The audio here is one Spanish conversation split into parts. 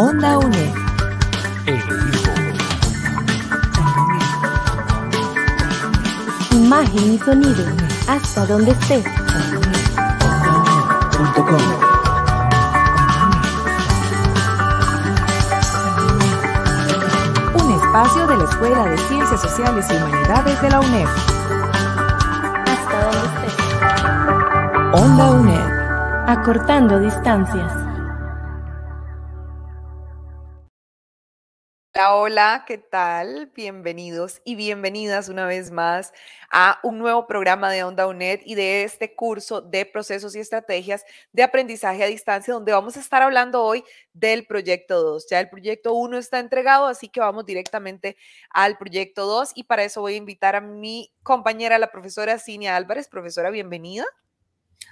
Onda UNED. Imagen y sonido. Hasta donde esté Un espacio de la Escuela de Ciencias Sociales y Humanidades de la UNED. Hasta donde esté. Onda UNED. Acortando distancias. Hola, ¿qué tal? Bienvenidos y bienvenidas una vez más a un nuevo programa de Onda UNED y de este curso de procesos y estrategias de aprendizaje a distancia, donde vamos a estar hablando hoy del proyecto 2. Ya el proyecto 1 está entregado, así que vamos directamente al proyecto 2 y para eso voy a invitar a mi compañera, la profesora Cinia Álvarez. Profesora, bienvenida.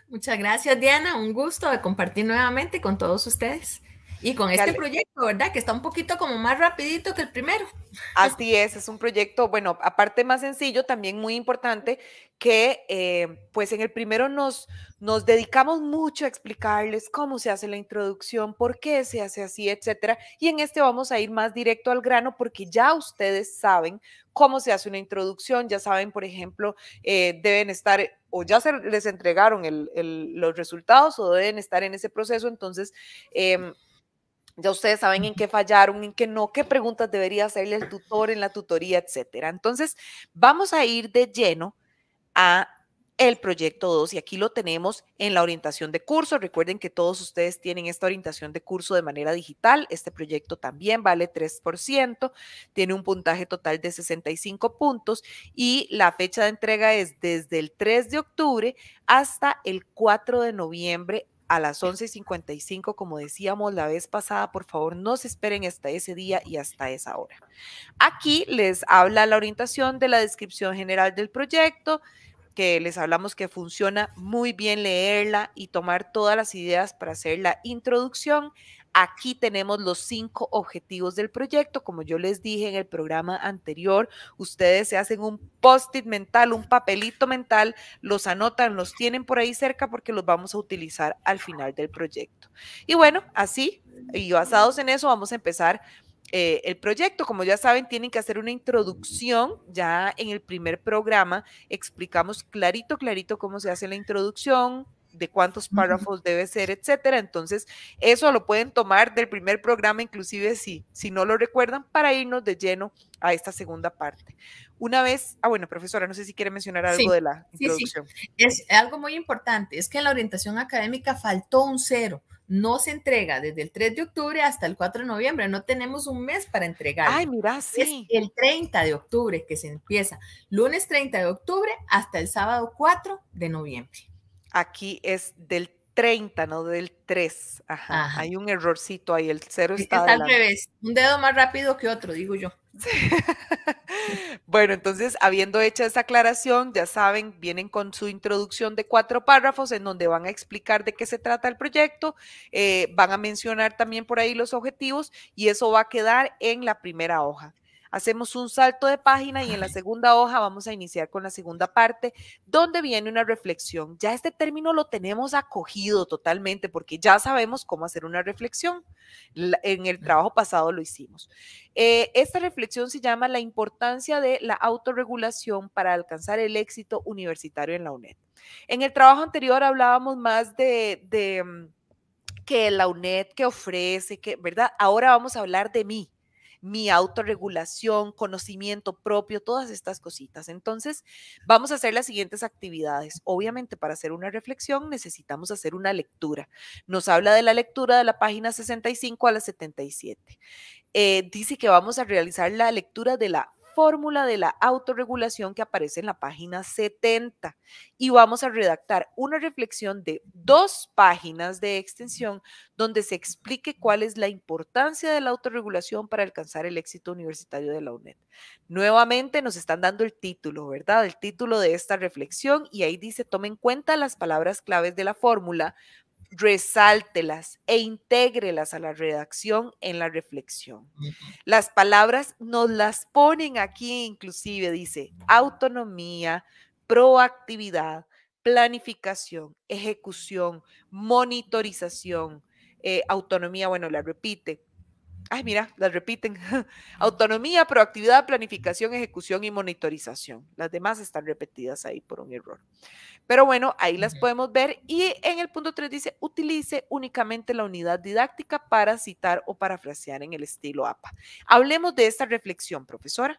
Muchas gracias, Diana. Un gusto de compartir nuevamente con todos ustedes. Y con este proyecto, ¿verdad? Que está un poquito como más rapidito que el primero. Así es, es un proyecto, bueno, aparte más sencillo, también muy importante, que eh, pues en el primero nos, nos dedicamos mucho a explicarles cómo se hace la introducción, por qué se hace así, etcétera. Y en este vamos a ir más directo al grano porque ya ustedes saben cómo se hace una introducción, ya saben, por ejemplo, eh, deben estar o ya se les entregaron los resultados o deben estar en ese proceso, entonces... Em, ya ustedes saben en qué fallaron, en qué no, qué preguntas debería hacerle el tutor en la tutoría, etcétera. Entonces, vamos a ir de lleno a el proyecto 2 y aquí lo tenemos en la orientación de curso. Recuerden que todos ustedes tienen esta orientación de curso de manera digital. Este proyecto también vale 3%, tiene un puntaje total de 65 puntos y la fecha de entrega es desde el 3 de octubre hasta el 4 de noviembre a las 11.55, como decíamos la vez pasada, por favor no se esperen hasta ese día y hasta esa hora. Aquí les habla la orientación de la descripción general del proyecto, que les hablamos que funciona muy bien leerla y tomar todas las ideas para hacer la introducción. Aquí tenemos los cinco objetivos del proyecto. Como yo les dije en el programa anterior, ustedes se hacen un post-it mental, un papelito mental, los anotan, los tienen por ahí cerca porque los vamos a utilizar al final del proyecto. Y bueno, así y basados en eso vamos a empezar eh, el proyecto. Como ya saben, tienen que hacer una introducción. Ya en el primer programa explicamos clarito, clarito cómo se hace la introducción, de cuántos párrafos debe ser, etcétera. Entonces, eso lo pueden tomar del primer programa, inclusive si, si no lo recuerdan, para irnos de lleno a esta segunda parte. Una vez, ah, bueno, profesora, no sé si quiere mencionar algo de la introducción. Es algo muy importante, es que en la orientación académica faltó un cero. No se entrega desde el 3 de octubre hasta el 4 de noviembre. No tenemos un mes para entregar. Ay, mira, sí. Es el 30 de octubre que se empieza. Lunes 30 de octubre hasta el sábado 4 de noviembre. Aquí es del 30, no del 3. Ajá. Hay un errorcito ahí, el 0 está, al revés. Un dedo más rápido que otro, digo yo. bueno, entonces, habiendo hecho esa aclaración, ya saben, vienen con su introducción de cuatro párrafos en donde van a explicar de qué se trata el proyecto, eh, van a mencionar también por ahí los objetivos y eso va a quedar en la primera hoja. Hacemos un salto de página y en la segunda hoja vamos a iniciar con la segunda parte, donde viene una reflexión. Ya este término lo tenemos acogido totalmente porque ya sabemos cómo hacer una reflexión. En el trabajo pasado lo hicimos. Eh, esta reflexión se llama La importancia de la autorregulación para alcanzar el éxito universitario en la UNED. En el trabajo anterior hablábamos más de, mm, que la UNED que ofrece, ¿verdad? Ahora vamos a hablar de mí mi autorregulación, conocimiento propio, todas estas cositas. Entonces, vamos a hacer las siguientes actividades. Obviamente, para hacer una reflexión necesitamos hacer una lectura. Nos habla de la lectura de la página 65 a la 77. Eh, dice que vamos a realizar la lectura de la fórmula de la autorregulación que aparece en la página 70 y vamos a redactar una reflexión de dos páginas de extensión donde se explique cuál es la importancia de la autorregulación para alcanzar el éxito universitario de la UNED. Nuevamente nos están dando el título, ¿verdad? El título de esta reflexión y ahí dice, tomen en cuenta las palabras claves de la fórmula resáltelas e intégrelas a la redacción en la reflexión. Las palabras nos las ponen aquí inclusive, dice, autonomía, proactividad, planificación, ejecución, monitorización, eh, autonomía, bueno, la repite, Ay, mira, las repiten. Autonomía, proactividad, planificación, ejecución y monitorización. Las demás están repetidas ahí por un error. Pero bueno, ahí las podemos ver. Y en el punto 3 dice, utilice únicamente la unidad didáctica para citar o parafrasear en el estilo APA. Hablemos de esta reflexión, profesora.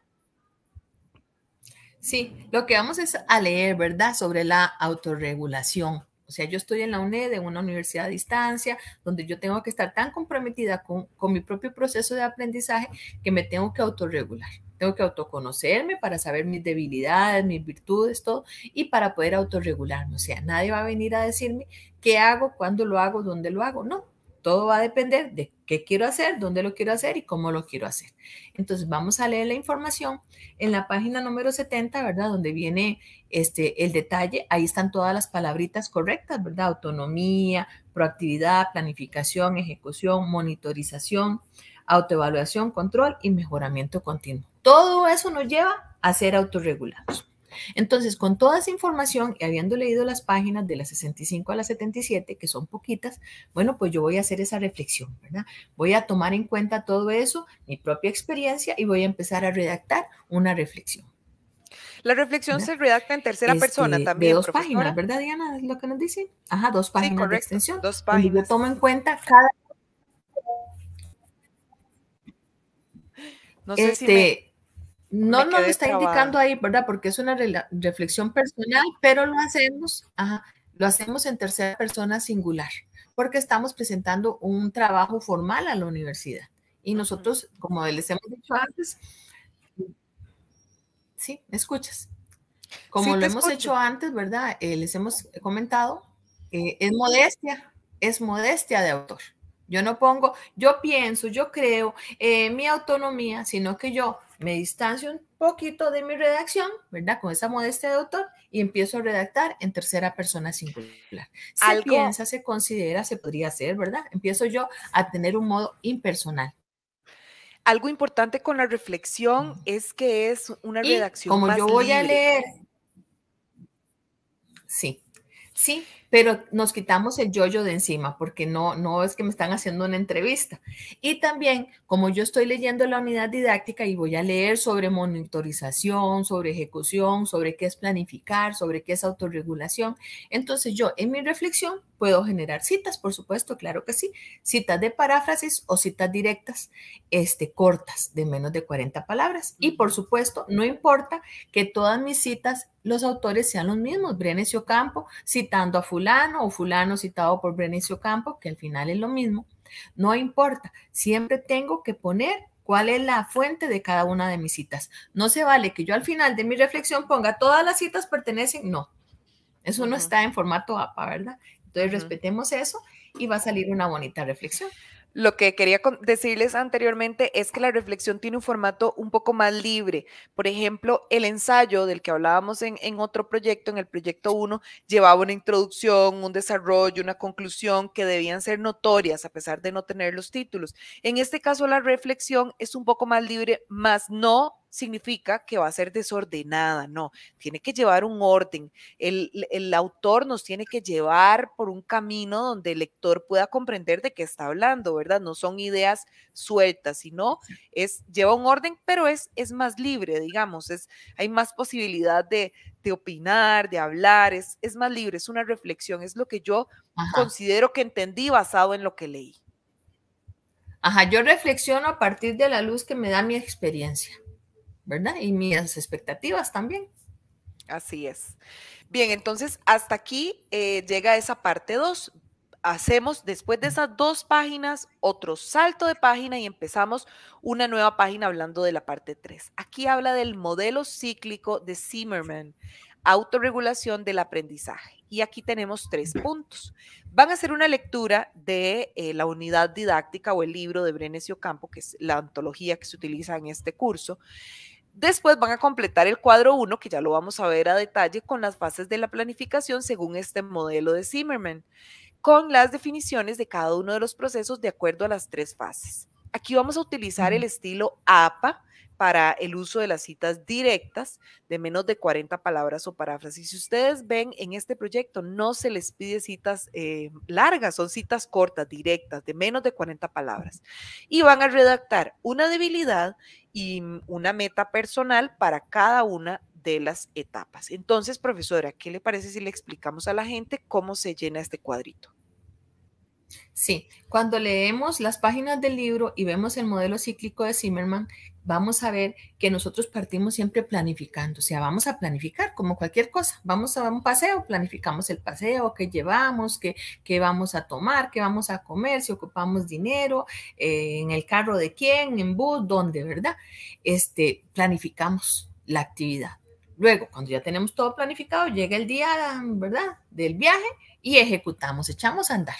Sí, lo que vamos es a leer, ¿verdad? Sobre la autorregulación. O sea, yo estoy en la UNED, en una universidad a distancia, donde yo tengo que estar tan comprometida con, mi propio proceso de aprendizaje que me tengo que autorregular. Tengo que autoconocerme para saber mis debilidades, mis virtudes, todo, y para poder autorregularme. O sea, nadie va a venir a decirme qué hago, cuándo lo hago, dónde lo hago. No, todo va a depender de qué quiero hacer, dónde lo quiero hacer y cómo lo quiero hacer. Entonces vamos a leer la información en la página número 70, ¿verdad? Donde viene este, el detalle. Ahí están todas las palabritas correctas, ¿verdad? Autonomía, proactividad, planificación, ejecución, monitorización, autoevaluación, control y mejoramiento continuo. Todo eso nos lleva a ser autorregulados. Entonces, con toda esa información y habiendo leído las páginas de las 65 a las 77, que son poquitas, bueno, pues yo voy a hacer esa reflexión, ¿verdad? Voy a tomar en cuenta todo eso, mi propia experiencia, y voy a empezar a redactar una reflexión. La reflexión se redacta en tercera este, persona también. De dos páginas, ¿verdad, Diana? Es lo que nos dicen. Ajá, dos páginas extensión. Dos Y yo tomo en cuenta cada. No sé si este, no lo está indicando ahí, ¿verdad? Porque es una reflexión personal, pero lo hacemos, lo hacemos en tercera persona singular, porque estamos presentando un trabajo formal a la universidad. Y nosotros, como les hemos dicho antes, sí, ¿me escuchas? Como lo hemos hecho antes, ¿verdad? Eh, les hemos comentado, eh, es modestia, es modestia de autor. Yo no pongo, yo pienso, yo creo, eh, mi autonomía, sino que yo me distancio un poquito de mi redacción, ¿verdad? Con esa modestia de autor y empiezo a redactar en tercera persona singular. Se piensa, se considera, se podría hacer, ¿verdad? Empiezo yo a tener un modo impersonal. Algo importante con la reflexión es que es una redacción. como yo voy a leer. Sí, sí, pero nos quitamos el yoyo -yo de encima porque no, no es que me están haciendo una entrevista. Y también, como yo estoy leyendo la unidad didáctica y voy a leer sobre monitorización, sobre ejecución, sobre qué es planificar, sobre qué es autorregulación, entonces yo en mi reflexión Puedo generar citas, por supuesto, claro que sí, citas de paráfrasis o citas directas, este, cortas, de menos de 40 palabras. Y por supuesto, no importa que todas mis citas, los autores sean los mismos, Brenesio Campo citando a fulano o fulano citado por Brenesio Campo, que al final es lo mismo. No importa, siempre tengo que poner cuál es la fuente de cada una de mis citas. No se vale que yo al final de mi reflexión ponga todas las citas pertenecen, no. Eso no está en formato APA, ¿verdad? Entonces, respetemos eso y va a salir una bonita reflexión. Lo que quería decirles anteriormente es que la reflexión tiene un formato un poco más libre. Por ejemplo, el ensayo del que hablábamos en, en otro proyecto, en el proyecto 1, llevaba una introducción, un desarrollo, una conclusión que debían ser notorias a pesar de no tener los títulos. En este caso, la reflexión es un poco más libre, más no significa que va a ser desordenada, no, tiene que llevar un orden. El, autor nos tiene que llevar por un camino donde el lector pueda comprender de qué está hablando, ¿verdad? No son ideas sueltas, sino es, lleva un orden, pero es, es más libre, digamos, es, hay más posibilidad de, opinar, de hablar, es, es más libre, es una reflexión, es lo que yo considero que entendí basado en lo que leí. Ajá, yo reflexiono a partir de la luz que me da mi experiencia. ¿verdad? Y mis expectativas también. Así es. Bien, entonces hasta aquí eh, llega esa parte 2. Hacemos después de esas dos páginas otro salto de página y empezamos una nueva página hablando de la parte 3. Aquí habla del modelo cíclico de Zimmerman, autorregulación del aprendizaje. Y aquí tenemos tres puntos. Van a hacer una lectura de eh, la unidad didáctica o el libro de Brenesio Campo, que es la antología que se utiliza en este curso. Después van a completar el cuadro 1, que ya lo vamos a ver a detalle, con las fases de la planificación según este modelo de Zimmerman, con las definiciones de cada uno de los procesos de acuerdo a las tres fases. Aquí vamos a utilizar el estilo APA, para el uso de las citas directas de menos de 40 palabras o paráfrasis. Si ustedes ven en este proyecto, no se les pide citas eh, largas, son citas cortas, directas, de menos de 40 palabras. Y van a redactar una debilidad y mm, una meta personal para cada una de las etapas. Entonces, profesora, ¿qué le parece si le explicamos a la gente cómo se llena este cuadrito? Sí, cuando leemos las páginas del libro y vemos el modelo cíclico de Zimmerman, vamos a ver que nosotros partimos siempre planificando, o sea, vamos a planificar como cualquier cosa, vamos a un paseo, planificamos el paseo, qué llevamos, qué, qué vamos a tomar, qué vamos a comer, si ocupamos dinero, eh, en el carro de quién, en bus, dónde, ¿verdad? Este, planificamos la actividad. Luego, cuando ya tenemos todo planificado, llega el día, ¿verdad?, del viaje y ejecutamos, echamos a andar.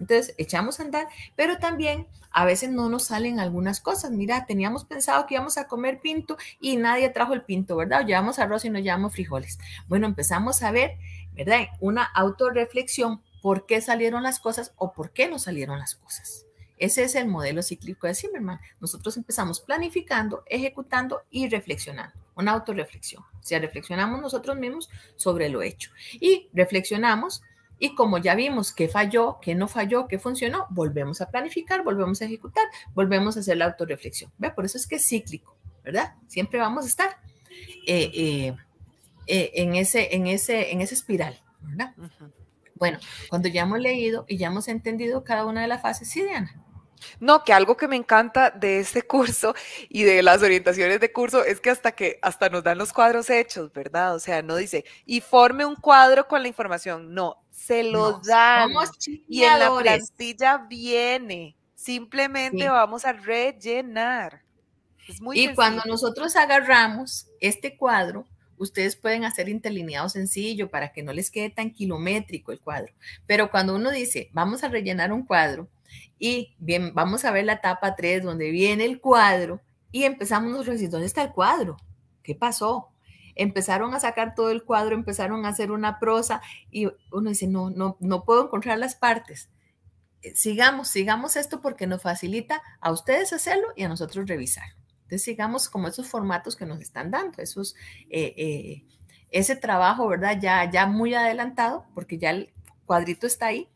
Entonces, echamos a andar, pero también a veces no nos salen algunas cosas. Mira, teníamos pensado que íbamos a comer pinto y nadie trajo el pinto, ¿verdad? O llevamos arroz y no llevamos frijoles. Bueno, empezamos a ver, ¿verdad? Una autorreflexión, ¿por qué salieron las cosas o por qué no salieron las cosas? Ese es el modelo cíclico de Zimmerman. Nosotros empezamos planificando, ejecutando y reflexionando, una autorreflexión. O sea, reflexionamos nosotros mismos sobre lo hecho y reflexionamos y como ya vimos qué falló, qué no falló, qué funcionó, volvemos a planificar, volvemos a ejecutar, volvemos a hacer la autorreflexión. ¿Ve? Por eso es que es cíclico, ¿verdad? Siempre vamos a estar eh, eh, eh, en, ese, en, ese, en esa espiral, ¿verdad? Bueno, cuando ya hemos leído y ya hemos entendido cada una de las fases, sí, Diana. No, que algo que me encanta de este curso y de las orientaciones de curso es que hasta que hasta nos dan los cuadros hechos, ¿verdad? O sea, no dice y forme un cuadro con la información, no, se lo dan y en la plantilla viene. Simplemente vamos a rellenar. y cuando nosotros agarramos este cuadro, ustedes pueden hacer interlineado sencillo para que no les quede tan kilométrico el cuadro. Pero cuando uno dice, vamos a rellenar un cuadro, y bien, vamos a ver la etapa 3, donde viene el cuadro y empezamos nosotros a decir, ¿dónde está el cuadro? ¿Qué pasó? Empezaron a sacar todo el cuadro, empezaron a hacer una prosa y uno dice, no, no, puedo encontrar las partes. Eh, sigamos, sigamos esto porque nos facilita a ustedes hacerlo y a nosotros revisarlo. Entonces sigamos como esos formatos que nos están dando, esos, eh, eh, ese trabajo, ¿verdad? Ya, ya muy adelantado porque ya el cuadrito está ahí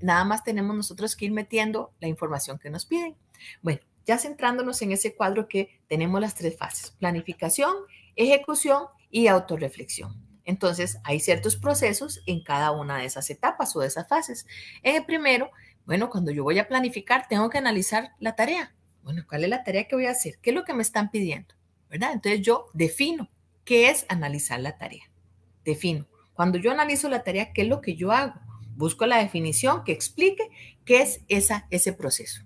Nada más tenemos nosotros que ir metiendo la información que nos piden. Bueno, ya centrándonos en ese cuadro que tenemos las tres fases, planificación, ejecución y autorreflexión. Entonces, hay ciertos procesos en cada una de esas etapas o de esas fases. En eh, el primero, bueno, cuando yo voy a planificar, tengo que analizar la tarea. Bueno, ¿cuál es la tarea que voy a hacer? ¿Qué es lo que me están pidiendo? ¿Verdad? Entonces yo defino qué es analizar la tarea. Defino. Cuando yo analizo la tarea, ¿qué es lo que yo hago? busco la definición que explique qué es esa, ese proceso.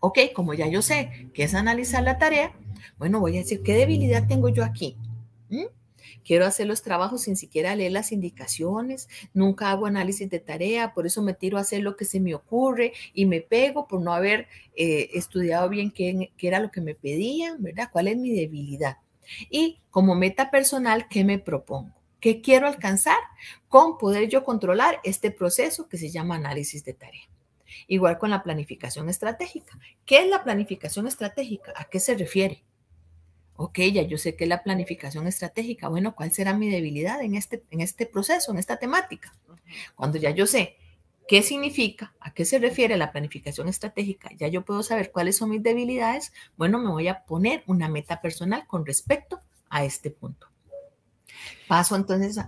Ok, como ya yo sé qué es analizar la tarea, bueno, voy a decir, ¿qué debilidad tengo yo aquí? ¿Mm? Quiero hacer los trabajos sin siquiera leer las indicaciones, nunca hago análisis de tarea, por eso me tiro a hacer lo que se me ocurre y me pego por no haber eh, estudiado bien qué era lo que me pedían, ¿verdad? ¿Cuál es mi debilidad? Y como meta personal, ¿qué me propongo? ¿Qué quiero alcanzar? Con poder yo controlar este proceso que se llama análisis de tarea. Igual con la planificación estratégica. ¿Qué es la planificación estratégica? ¿A qué se refiere? Ok, ya yo sé qué es la planificación estratégica. Bueno, ¿cuál será mi debilidad en este, en este proceso, en esta temática? Cuando ya yo sé qué significa, a qué se refiere la planificación estratégica, ya yo puedo saber cuáles son mis debilidades, bueno, me voy a poner una meta personal con respecto a este punto. Paso entonces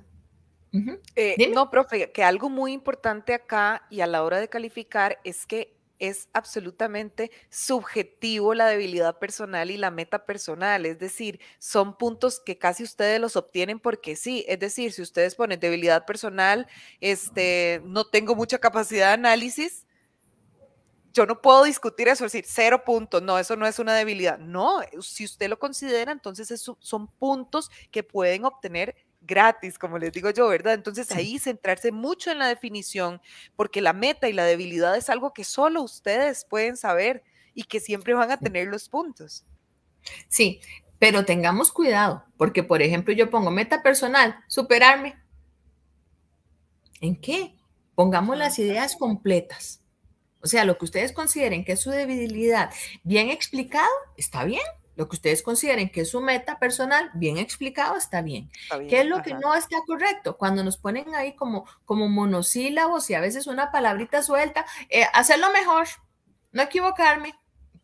eh, no, profe, que algo muy importante acá y a la hora de calificar es que es absolutamente subjetivo la debilidad personal y la meta personal, es decir, son puntos que casi ustedes los obtienen porque sí, es decir, si ustedes ponen debilidad personal, este, no tengo mucha capacidad de análisis, yo no puedo discutir eso, decir, cero puntos, no, eso no es una debilidad. No, eh, si usted lo considera, entonces son puntos que pueden obtener gratis, como les digo yo, ¿verdad? Entonces ahí centrarse mucho en la definición, porque la meta y la debilidad es algo que solo ustedes pueden saber y que siempre van a tener los puntos. Sí, pero tengamos cuidado, porque por ejemplo yo pongo meta personal, superarme. ¿En qué? Pongamos las ideas completas. O sea, lo que ustedes consideren que es su debilidad bien explicado, está bien. Lo que ustedes consideren que es su meta personal bien explicado, está bien. ¿Qué es lo que no está correcto? Cuando nos ponen ahí como, como monosílabos y a veces una palabrita suelta, eh, hacerlo mejor, no equivocarme.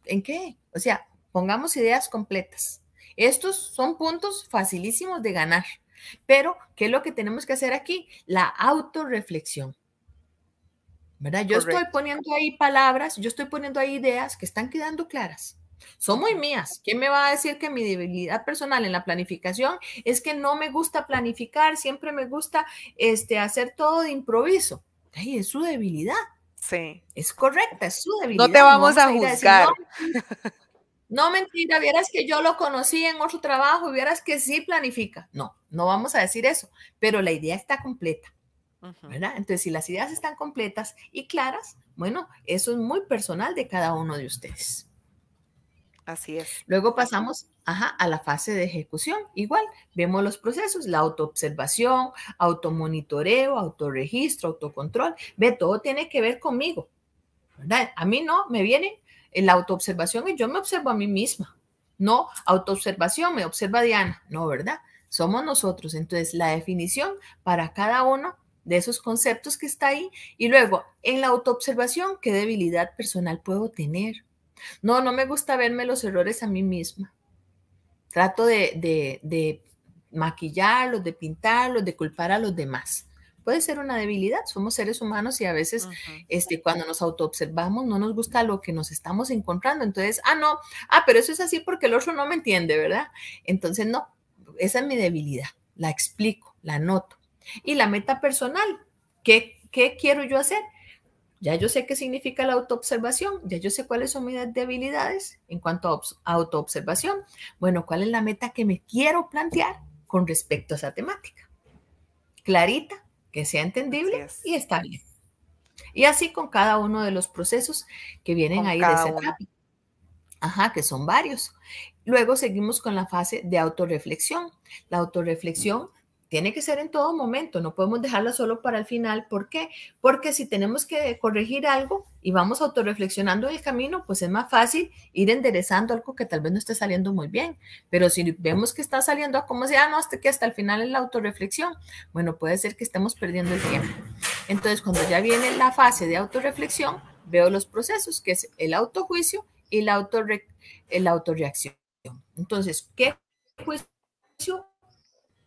¿En qué? O sea, pongamos ideas completas. Estos son puntos facilísimos de ganar. Pero, ¿qué es lo que tenemos que hacer aquí? La autorreflexión. Yo estoy poniendo ahí palabras, yo estoy poniendo ahí ideas que están quedando claras. Son muy mías. ¿Quién me va a decir que mi debilidad personal en la planificación es que no me gusta planificar, siempre me gusta este, hacer todo de improviso? Ay, es su debilidad. Sí. Es correcta, es su debilidad. No te vamos, a, juzgar. no, mentira, vieras que yo lo conocí en otro trabajo, y vieras que sí planifica. No, no vamos a decir eso, pero la idea está completa. Entonces, si las ideas están completas y claras, bueno, eso es muy personal de cada uno de ustedes. Así es. Luego pasamos a la fase de ejecución. Igual, vemos los procesos, la autoobservación, automonitoreo, autorregistro, autocontrol. Ve, todo tiene que ver conmigo. A mí no, me viene la autoobservación y yo me observo a mí misma. No, autoobservación, me observa Diana. No, ¿verdad? Somos nosotros. Entonces, la definición para cada uno de esos conceptos que está ahí. Y luego, en la autoobservación, ¿qué debilidad personal puedo tener? No, no me gusta verme los errores a mí misma. Trato de, maquillarlos, de pintarlos, de culpar a los demás. Puede ser una debilidad, somos seres humanos y a veces este, cuando nos autoobservamos no nos gusta lo que nos estamos encontrando. Entonces, ah, no, ah, pero eso es así porque el otro no me entiende, ¿verdad? Entonces, no, esa es mi debilidad, la explico, la noto y la meta personal, ¿qué, qué quiero yo hacer? Ya yo sé qué significa la autoobservación, ya yo sé cuáles son mis debilidades en cuanto a autoobservación. Bueno, ¿cuál es la meta que me quiero plantear con respecto a esa temática? Clarita, que sea entendible y está bien. Y así con cada uno de los procesos que vienen ahí de Ajá, que son varios. Luego seguimos con la fase de autorreflexión. La autorreflexión tiene que ser en todo momento, no podemos dejarla solo para el final. ¿Por qué? Porque si tenemos que corregir algo y vamos autorreflexionando en el camino, pues es más fácil ir enderezando algo que tal vez no esté saliendo muy bien. Pero si vemos que está saliendo ah, como sea, no, hasta que hasta el final es la autorreflexión, bueno, puede ser que estemos perdiendo el tiempo. Entonces, cuando ya viene la fase de autorreflexión, veo los procesos, que es el autojuicio y la, autorre la autorreacción. Entonces, ¿qué juicio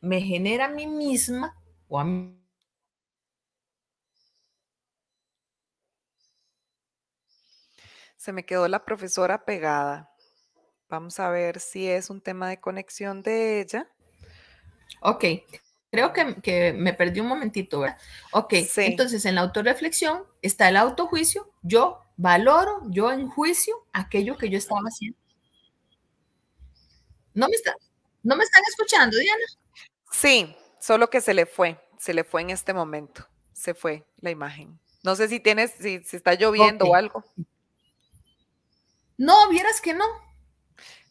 me genera a mí misma o a mí Se me quedó la profesora pegada. Vamos a ver si es un tema de conexión de ella. Ok, creo que, me perdí un momentito, ¿verdad? Ok, entonces en la autorreflexión está el autojuicio, yo valoro, yo en juicio aquello que yo estaba haciendo. No me, está, no me están escuchando, Diana. Sí, solo que se le fue, se le fue en este momento, se fue la imagen. No sé si tienes, si, está lloviendo o algo. No, vieras que no.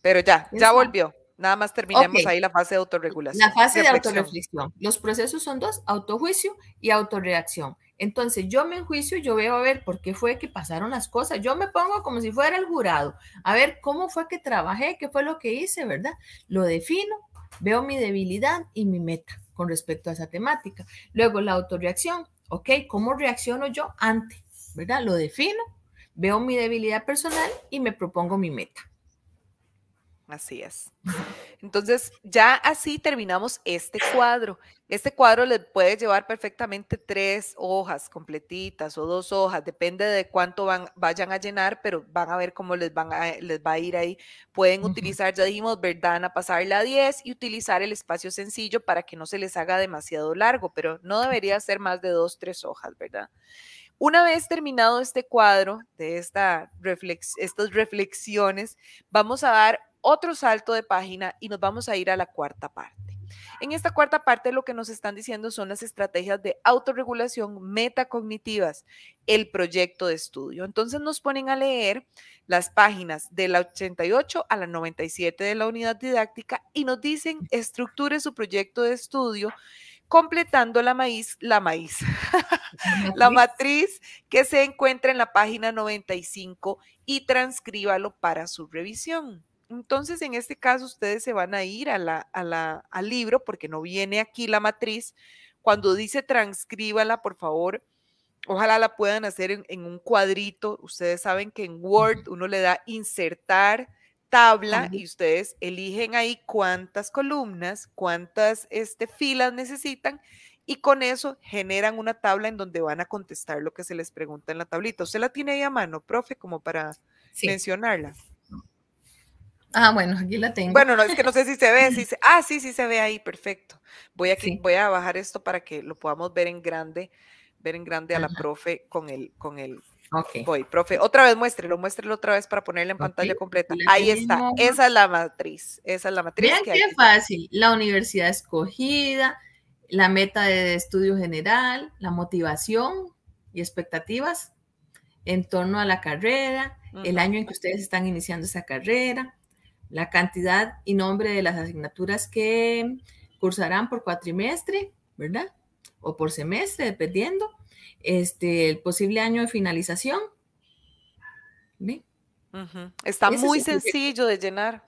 Pero ya, ya volvió. Nada más terminemos ahí la fase de autorregulación. La fase de autorreflexión. Los procesos son dos, autojuicio y autorreacción. Entonces, yo me enjuicio, yo veo a ver por qué fue que pasaron las cosas. Yo me pongo como si fuera el jurado, a ver cómo fue que trabajé, qué fue lo que hice, ¿verdad? Lo defino Veo mi debilidad y mi meta con respecto a esa temática. Luego la autorreacción, ¿ok? ¿Cómo reacciono yo antes? ¿Verdad? Lo defino, veo mi debilidad personal y me propongo mi meta. Así es. Entonces, ya así terminamos este cuadro. Este cuadro les puede llevar perfectamente tres hojas completitas o dos hojas, depende de cuánto van, vayan a llenar, pero van a ver cómo les, van va a ir ahí. Pueden utilizar, ya dijimos, A pasar la 10 y utilizar el espacio sencillo para que no se les haga demasiado largo, pero no debería ser más de dos, tres hojas, ¿verdad? Una vez terminado este cuadro de esta estas reflexiones, vamos a dar otro salto de página y nos vamos a ir a la cuarta parte. En esta cuarta parte lo que nos están diciendo son las estrategias de autorregulación metacognitivas, el proyecto de estudio. Entonces nos ponen a leer las páginas de la 88 a la 97 de la unidad didáctica y nos dicen estructure su proyecto de estudio completando la maíz, la maíz, la matriz que se encuentra en la página 95 y transcríbalo para su revisión. Entonces, en este caso, ustedes se van a ir a la, al libro porque no viene aquí la matriz. Cuando dice transcríbala, por favor, ojalá la puedan hacer en, un cuadrito. Ustedes saben que en Word uno le da insertar tabla y ustedes eligen ahí cuántas columnas, cuántas este, filas necesitan y con eso generan una tabla en donde van a contestar lo que se les pregunta en la tablita. Usted la tiene ahí a mano, profe, como para mencionarla. Ah, bueno, aquí la tengo. Bueno, no, es que no sé si se ve. Ah, sí, sí se ve ahí, perfecto. Voy, aquí, voy a bajar esto para que lo podamos ver en grande, ver en grande a la profe con el, con el, Voy, profe, otra vez muéstrelo, muéstrelo otra vez para ponerla en pantalla completa. Ahí está, esa es la matriz, esa es la matriz. Vean qué fácil, la universidad escogida, la meta de estudio general, la motivación y expectativas en torno a la carrera, el año en que ustedes están iniciando esa carrera, la cantidad y nombre de las asignaturas que cursarán por cuatrimestre, ¿verdad? O por semestre, dependiendo, este, el posible año de finalización. Está muy sencillo de llenar.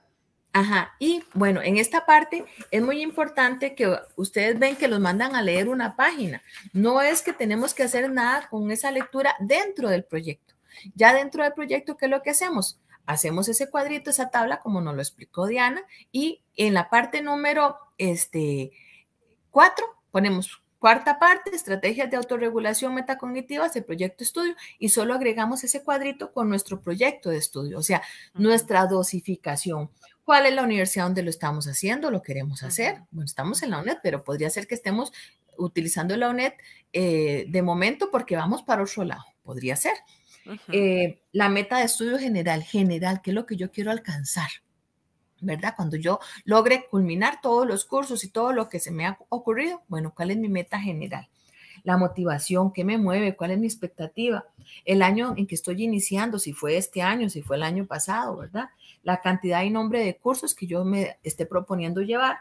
Ajá, y bueno, en esta parte es muy importante que ustedes ven que los mandan a leer una página. No es que tenemos que hacer nada con esa lectura dentro del proyecto. Ya dentro del proyecto, ¿qué es lo que hacemos? hacemos ese cuadrito, esa tabla, como nos lo explicó Diana, y en la parte número este, 4 ponemos cuarta parte, estrategias de autorregulación metacognitivas el proyecto estudio, y solo agregamos ese cuadrito con nuestro proyecto de estudio, o sea, nuestra dosificación. ¿Cuál es la universidad donde lo estamos haciendo? ¿Lo queremos hacer? Bueno, estamos en la UNED, pero podría ser que estemos utilizando la UNED eh, de momento porque vamos para otro lado. Podría ser. Eh, la meta de estudio general, general, ¿qué es lo que yo quiero alcanzar? ¿Verdad? Cuando yo logre culminar todos los cursos y todo lo que se me ha ocurrido, bueno, ¿cuál es mi meta general? La motivación, ¿qué me mueve? ¿Cuál es mi expectativa? El año en que estoy iniciando, si fue este año, si fue el año pasado, ¿verdad? La cantidad y nombre de cursos que yo me esté proponiendo llevar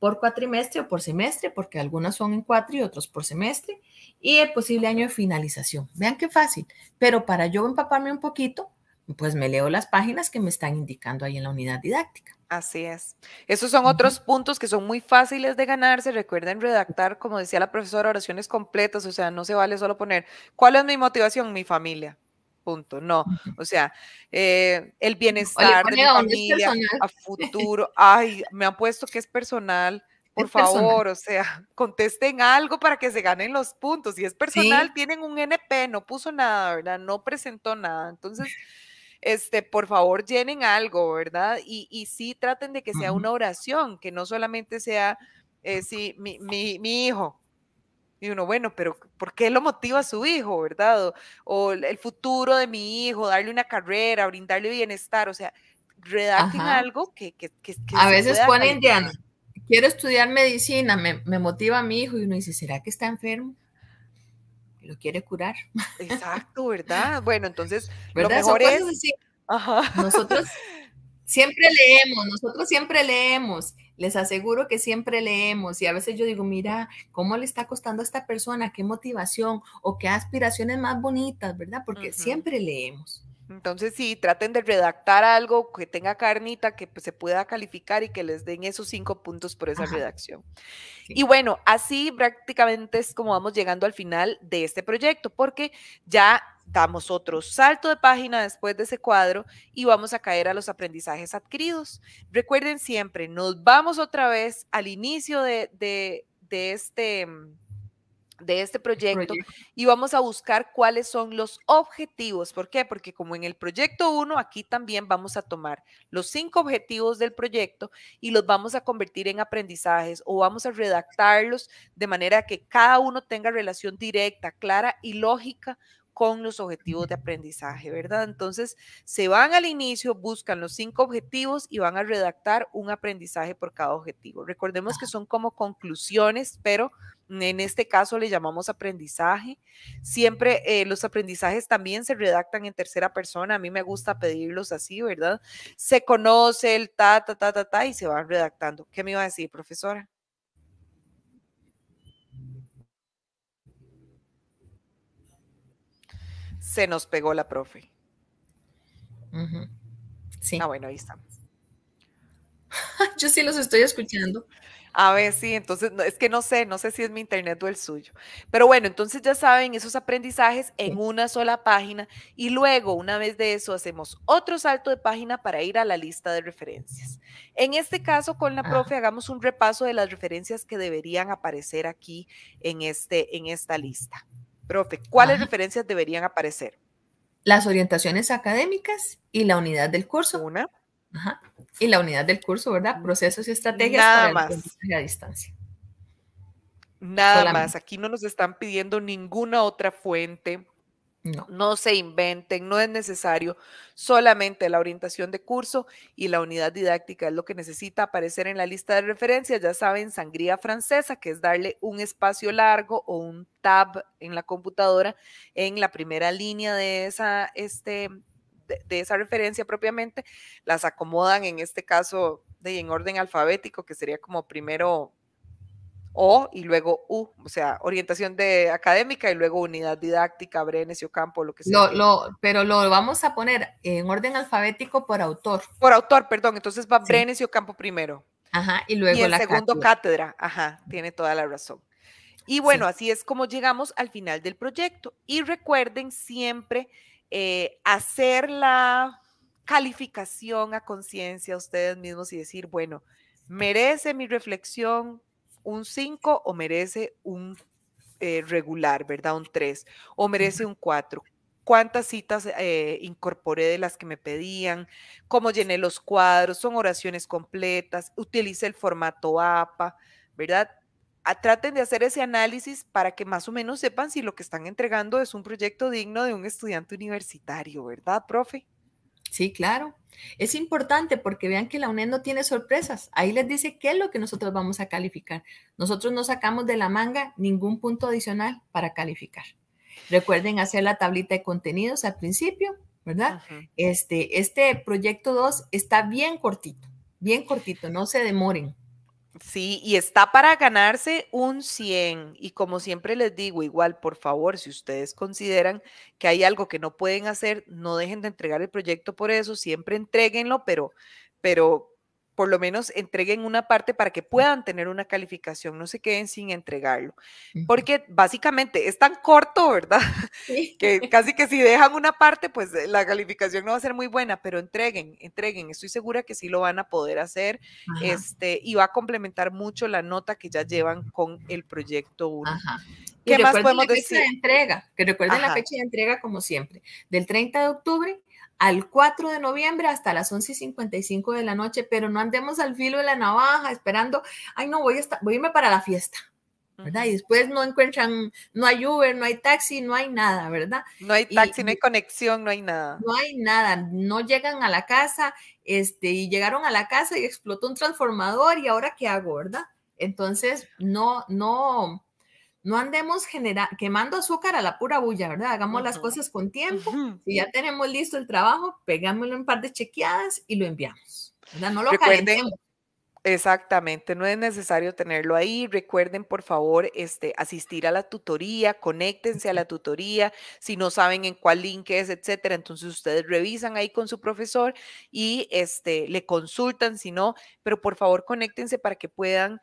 por cuatrimestre o por semestre, porque algunas son en cuatro y otros por semestre, y el posible año de finalización. Vean qué fácil, pero para yo empaparme un poquito, pues me leo las páginas que me están indicando ahí en la unidad didáctica. Así es. Esos son otros puntos que son muy fáciles de ganarse. Recuerden redactar, como decía la profesora, oraciones completas, o sea, no se vale solo poner, ¿cuál es mi motivación? Mi familia. Punto. No, o sea, eh, el bienestar de mi familia a futuro. Ay, me han puesto que es personal por favor, o sea, contesten algo para que se ganen los puntos. Si es personal, tienen un NP, no puso nada, ¿verdad? No presentó nada. Entonces, este, por favor, llenen algo, ¿verdad? Y, y sí traten de que sea una oración, que no solamente sea, eh, sí, mi, hijo, y uno, bueno, pero ¿por qué lo motiva su hijo, verdad? O, el futuro de mi hijo, darle una carrera, brindarle bienestar, o sea, redacten algo que, que, A veces ponen quiero estudiar medicina, me, motiva a mi hijo y uno dice, ¿será que está enfermo? lo quiere curar. Exacto, ¿verdad? Bueno, entonces, lo mejor es... Nosotros siempre leemos, nosotros siempre leemos, les aseguro que siempre leemos y a veces yo digo, mira, ¿cómo le está costando a esta persona? ¿Qué motivación o qué aspiraciones más bonitas, verdad? Porque siempre leemos. Entonces, sí, traten de redactar algo que tenga carnita, que pues, se pueda calificar y que les den esos cinco puntos por esa redacción. Y bueno, así prácticamente es como vamos llegando al final de este proyecto, porque ya damos otro salto de página después de ese cuadro y vamos a caer a los aprendizajes adquiridos. Recuerden siempre, nos vamos otra vez al inicio de este mm, de este proyecto, y vamos a buscar cuáles son los objetivos. ¿Por qué? Porque como en el proyecto 1, aquí también vamos a tomar los cinco objetivos del proyecto y los vamos a convertir en aprendizajes o vamos a redactarlos de manera que cada uno tenga relación directa, clara y lógica con los objetivos de aprendizaje, ¿verdad? Entonces, se van al inicio, buscan los cinco objetivos y van a redactar un aprendizaje por cada objetivo. Recordemos que son como conclusiones, pero en este caso le llamamos aprendizaje. Siempre eh, los aprendizajes también se redactan en tercera persona. A mí me gusta pedirlos así, ¿verdad? Se conoce el ta, ta, ta, ta, ta y se van redactando. ¿Qué me iba a decir, profesora? Se nos pegó la profe. Ah, sí. Ah, bueno, ahí estamos. Yo sí los estoy escuchando. A ver, sí, entonces es que no sé, no sé si es mi internet o el suyo. Pero bueno, entonces ya saben esos aprendizajes en una sola página y luego, una vez de eso, hacemos otro salto de página para ir a la lista de referencias. En este caso, con la ah. profe, hagamos un repaso de las referencias que deberían aparecer aquí en, este, en esta lista. Profe, ¿cuáles referencias deberían aparecer? Las orientaciones académicas y la unidad del curso. Una y la unidad del curso, ¿verdad? Procesos y estrategias para más. a distancia. Nada más. Aquí no nos están pidiendo ninguna otra fuente. No. no se inventen, no es necesario. Solamente la orientación de curso y la unidad didáctica es lo que necesita aparecer en la lista de referencias. Ya saben, sangría francesa, que es darle un espacio largo o un tab en la computadora en la primera línea de esa este, de, esa referencia propiamente, las acomodan en este caso de, en orden alfabético, que sería como primero o y luego U, o sea, orientación de académica y luego unidad didáctica, Brenes y Ocampo, lo que sea. pero lo vamos a poner en orden alfabético por autor. Por autor, perdón, entonces va Brenesio Brenes y Ocampo primero. Ajá, y luego y el la segundo cátedra. ajá, mm. tiene toda la razón. Y bueno, así es como llegamos al final del proyecto. Y recuerden siempre eh, hacer la calificación a conciencia ustedes mismos y decir, bueno, ¿merece mi reflexión un 5 o merece un eh, regular, ¿verdad? Un 3 o merece un 4 cuántas citas eh, incorporé de las que me pedían, cómo llené los cuadros, son oraciones completas, utilicé el formato APA, ¿verdad? traten de hacer ese análisis para que más o menos sepan si lo que están entregando es un proyecto digno de un estudiante universitario, ¿verdad, profe? Sí, claro. Es importante porque vean que la UNED no tiene sorpresas. Ahí les dice qué es lo que nosotros vamos a calificar. Nosotros no sacamos de la manga ningún punto adicional para calificar. Recuerden hacer la tablita de contenidos al principio, ¿verdad? Este, este proyecto 2 está bien cortito, bien cortito, no se demoren. Sí, y está para ganarse un 100. Y como siempre les digo, igual, por favor, si ustedes consideran que hay algo que no pueden hacer, no dejen de entregar el proyecto por eso, siempre entreguenlo, pero, pero por lo menos entreguen una parte para que puedan tener una calificación, no se queden sin entregarlo. Porque básicamente es tan corto, ¿verdad? Que casi que si dejan una parte, pues eh, la calificación no va a ser muy buena, pero entreguen, entreguen. Estoy segura que sí lo van a poder hacer este, y va a complementar mucho la nota que ya llevan con el proyecto 1. ¿Qué más podemos decir? que recuerden la fecha de entrega como siempre, del 30 de octubre al 4 de noviembre hasta las 11.55 de la noche, pero no andemos al filo de la navaja esperando, ay no, voy a, estar, voy irme para la fiesta, ¿verdad? Y después no encuentran, no hay Uber, no hay taxi, no hay nada, ¿verdad? No hay taxi, no hay conexión, no hay nada. No hay nada, no llegan a la casa, este, y llegaron a la casa y explotó un transformador y ahora qué hago, ¿verdad? Entonces, no, no, no andemos genera quemando azúcar a la pura bulla, ¿verdad? Hagamos las cosas con tiempo. Si ya tenemos listo el trabajo, pegámoslo en par de chequeadas y lo enviamos. No lo caigamos. Exactamente, no es necesario tenerlo ahí. Recuerden, por favor, este, asistir a la tutoría, conéctense a la tutoría, si no saben en cuál link es, etcétera. Entonces ustedes revisan ahí con su profesor y este, le consultan, si no, pero por favor conéctense para que puedan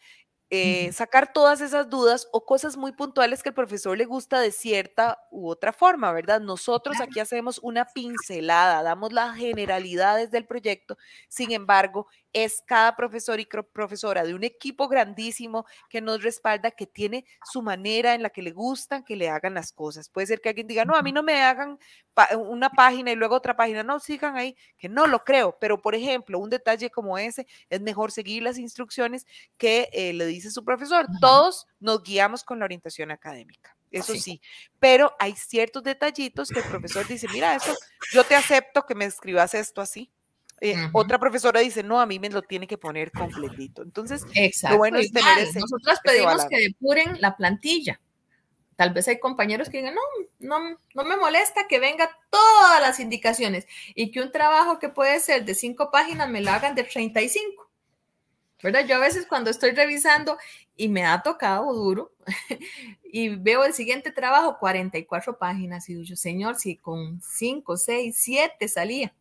eh, sacar todas esas dudas o cosas muy puntuales que el profesor le gusta de cierta u otra forma, ¿verdad? Nosotros aquí hacemos una pincelada, damos las generalidades del proyecto, sin embargo, es cada profesor y profesora de un equipo grandísimo que nos respalda, que tiene su manera en la que le gustan que le hagan las cosas. Puede ser que alguien diga, no, a mí no me hagan una página y luego otra página, no, sigan ahí, que no lo creo, pero por ejemplo, un detalle como ese, es mejor seguir las instrucciones que eh, le dice su profesor. Todos nos guiamos con la orientación académica eso sí. sí. pero hay ciertos detallitos que el profesor dice, mira, eso, yo te acepto que me escribas esto así, eh, otra profesora dice, no, a mí me lo tiene que poner completito. Entonces, bueno Nosotros pedimos que depuren la plantilla. Tal vez hay compañeros que digan, no, no, no me molesta que venga todas las indicaciones y que un trabajo que puede ser de cinco páginas me lo hagan de 35. ¿verdad? Yo a veces cuando estoy revisando y me ha tocado duro y veo el siguiente trabajo, 44 páginas y digo, señor, si con cinco, seis, siete salía.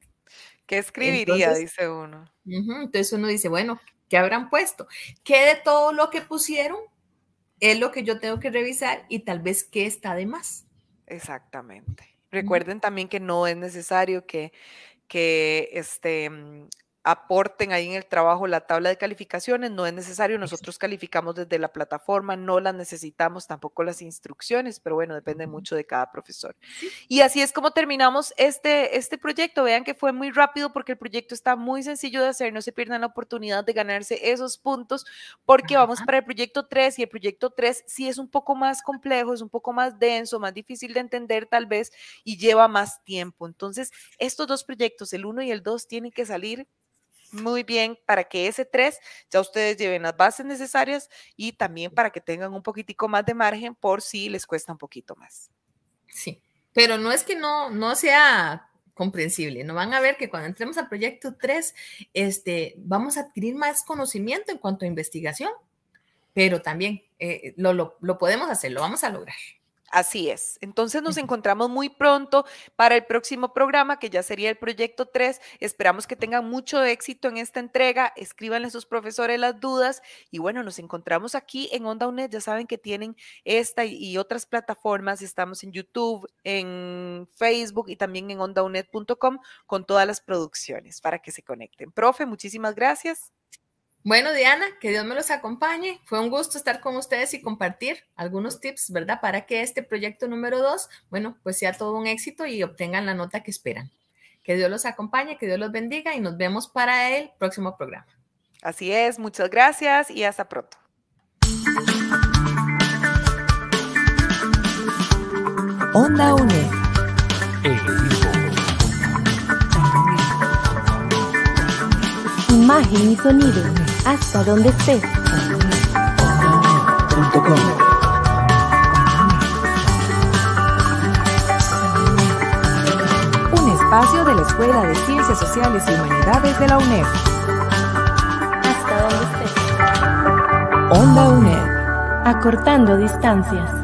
¿Qué escribiría? dice uno. entonces uno dice, bueno, ¿qué habrán puesto? ¿Qué de todo lo que pusieron es lo que yo tengo que revisar y tal vez qué está de más? Exactamente. Recuerden también que no es necesario que, que este, mm, aporten ahí en el trabajo la tabla de calificaciones, no es necesario, nosotros calificamos desde la plataforma, no las necesitamos tampoco las instrucciones, pero bueno, depende mucho de cada profesor. Y así es como terminamos este, este proyecto, vean que fue muy rápido porque el proyecto está muy sencillo de hacer, no se pierdan la oportunidad de ganarse esos puntos porque vamos para el proyecto 3 y el proyecto 3 sí es un poco más complejo, es un poco más denso, más difícil de entender tal vez y lleva más tiempo. Entonces, estos dos proyectos, el 1 y el 2, tienen que salir muy bien para que ese 3 ya ustedes lleven las bases necesarias y también para que tengan un poquitico más de margen por si les cuesta un poquito más. Sí, pero no es que no, no sea comprensible. No van a ver que cuando entremos al proyecto 3, este, vamos a adquirir más conocimiento en cuanto a investigación, pero también eh, lo, lo podemos hacer, lo vamos a lograr. Así es. Entonces nos encontramos muy pronto para el próximo programa, que ya sería el proyecto 3. Esperamos que tengan mucho éxito en esta entrega. Escríbanle a sus profesores las dudas. Y bueno, nos encontramos aquí en Onda UNED. Ya saben que tienen esta y otras plataformas. Estamos en YouTube, en Facebook y también en ondauned.com con todas las producciones para que se conecten. Profe, muchísimas gracias. Bueno, Diana, que Dios me los acompañe. Fue un gusto estar con ustedes y compartir algunos tips, ¿verdad? Para que este proyecto número dos bueno, pues sea todo un éxito y obtengan la nota que esperan. Que Dios los acompañe, que Dios los bendiga y nos vemos para el próximo programa. Así es, muchas gracias y hasta pronto. Onda UNE. Imagen y sonido hasta donde Esté Un espacio de la Escuela de Ciencias Sociales y Humanidades de la UNED. Hasta donde Esté Onda UNED. Acortando distancias.